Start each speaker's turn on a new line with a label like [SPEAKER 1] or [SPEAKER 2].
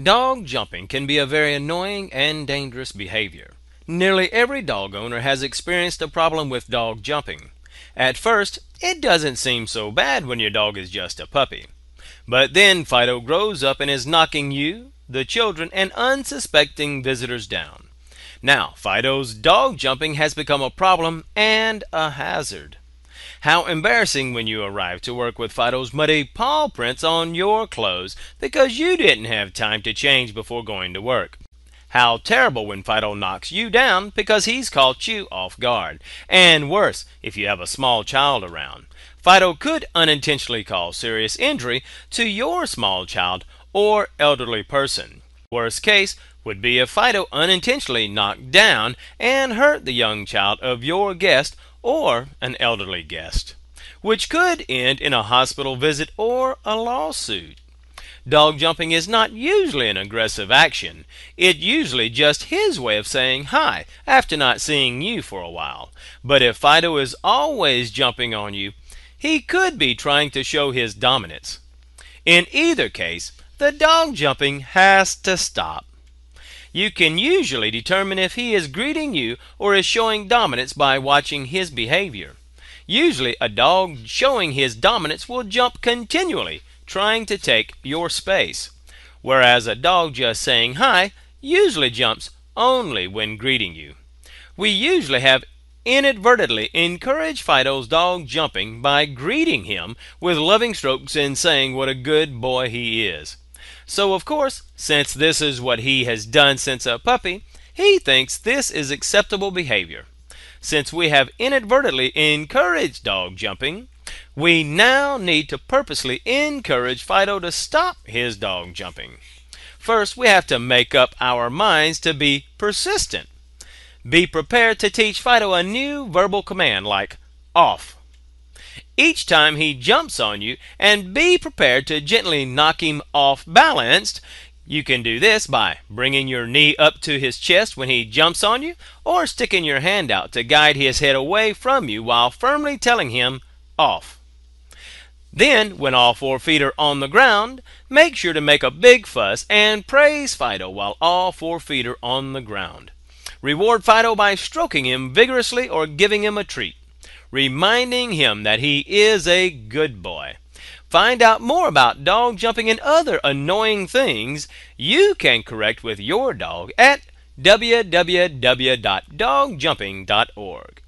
[SPEAKER 1] Dog jumping can be a very annoying and dangerous behavior. Nearly every dog owner has experienced a problem with dog jumping. At first, it doesn't seem so bad when your dog is just a puppy. But then Fido grows up and is knocking you, the children, and unsuspecting visitors down. Now, Fido's dog jumping has become a problem and a hazard. How embarrassing when you arrive to work with Fido's muddy paw prints on your clothes because you didn't have time to change before going to work. How terrible when Fido knocks you down because he's caught you off guard. And worse, if you have a small child around. Fido could unintentionally cause serious injury to your small child or elderly person. Worst case would be if Fido unintentionally knocked down and hurt the young child of your guest or an elderly guest, which could end in a hospital visit or a lawsuit. Dog jumping is not usually an aggressive action. It usually just his way of saying hi after not seeing you for a while. But if Fido is always jumping on you, he could be trying to show his dominance. In either case, the dog jumping has to stop you can usually determine if he is greeting you or is showing dominance by watching his behavior. Usually, a dog showing his dominance will jump continually, trying to take your space, whereas a dog just saying hi usually jumps only when greeting you. We usually have inadvertently encouraged Fido's dog jumping by greeting him with loving strokes and saying what a good boy he is. So, of course, since this is what he has done since a puppy, he thinks this is acceptable behavior. Since we have inadvertently encouraged dog jumping, we now need to purposely encourage Fido to stop his dog jumping. First, we have to make up our minds to be persistent. Be prepared to teach Fido a new verbal command like off each time he jumps on you and be prepared to gently knock him off balance. You can do this by bringing your knee up to his chest when he jumps on you or sticking your hand out to guide his head away from you while firmly telling him off. Then, when all four feet are on the ground, make sure to make a big fuss and praise Fido while all four feet are on the ground. Reward Fido by stroking him vigorously or giving him a treat reminding him that he is a good boy. Find out more about dog jumping and other annoying things you can correct with your dog at www.dogjumping.org.